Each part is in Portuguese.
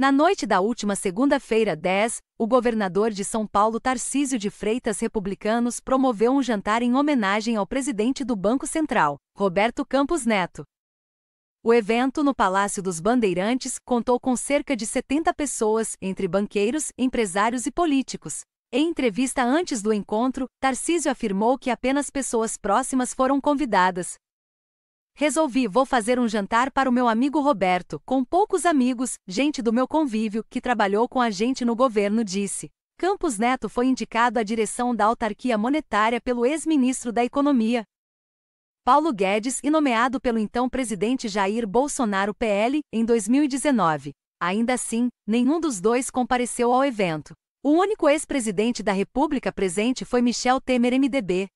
Na noite da última segunda-feira 10, o governador de São Paulo Tarcísio de Freitas Republicanos promoveu um jantar em homenagem ao presidente do Banco Central, Roberto Campos Neto. O evento no Palácio dos Bandeirantes contou com cerca de 70 pessoas, entre banqueiros, empresários e políticos. Em entrevista antes do encontro, Tarcísio afirmou que apenas pessoas próximas foram convidadas, Resolvi vou fazer um jantar para o meu amigo Roberto, com poucos amigos, gente do meu convívio, que trabalhou com a gente no governo, disse. Campos Neto foi indicado à direção da autarquia monetária pelo ex-ministro da Economia, Paulo Guedes e nomeado pelo então presidente Jair Bolsonaro PL, em 2019. Ainda assim, nenhum dos dois compareceu ao evento. O único ex-presidente da República presente foi Michel Temer MDB,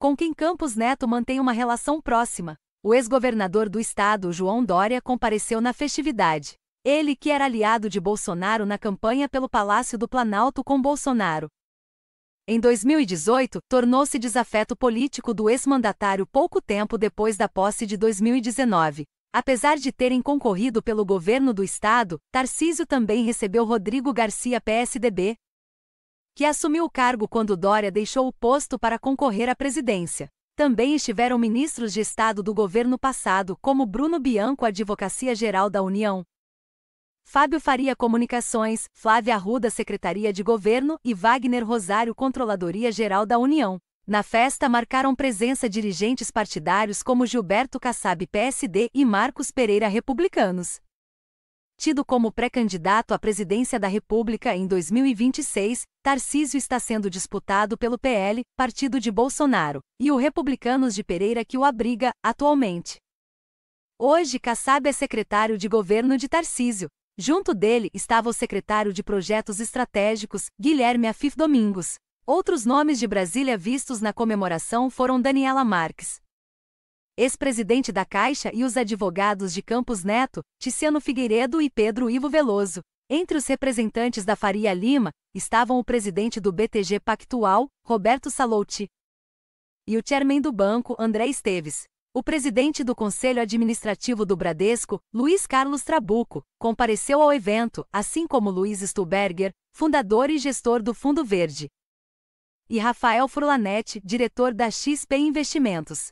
com quem Campos Neto mantém uma relação próxima. O ex-governador do estado, João Dória, compareceu na festividade. Ele que era aliado de Bolsonaro na campanha pelo Palácio do Planalto com Bolsonaro. Em 2018, tornou-se desafeto político do ex-mandatário pouco tempo depois da posse de 2019. Apesar de terem concorrido pelo governo do estado, Tarcísio também recebeu Rodrigo Garcia PSDB, que assumiu o cargo quando Dória deixou o posto para concorrer à presidência. Também estiveram ministros de Estado do governo passado, como Bruno Bianco, Advocacia Geral da União, Fábio Faria Comunicações, Flávia Arruda Secretaria de Governo e Wagner Rosário Controladoria Geral da União. Na festa marcaram presença dirigentes partidários como Gilberto Kassab PSD e Marcos Pereira Republicanos. Tido como pré-candidato à presidência da República em 2026, Tarcísio está sendo disputado pelo PL, partido de Bolsonaro, e o Republicanos de Pereira que o abriga, atualmente. Hoje, Kassab é secretário de governo de Tarcísio. Junto dele estava o secretário de Projetos Estratégicos, Guilherme Afif Domingos. Outros nomes de Brasília vistos na comemoração foram Daniela Marques, ex-presidente da Caixa e os advogados de Campos Neto, Tiziano Figueiredo e Pedro Ivo Veloso. Entre os representantes da Faria Lima, estavam o presidente do BTG Pactual, Roberto Salouti, e o chairman do banco, André Esteves. O presidente do Conselho Administrativo do Bradesco, Luiz Carlos Trabuco, compareceu ao evento, assim como Luiz Stuberger, fundador e gestor do Fundo Verde, e Rafael Furlanetti, diretor da XP Investimentos.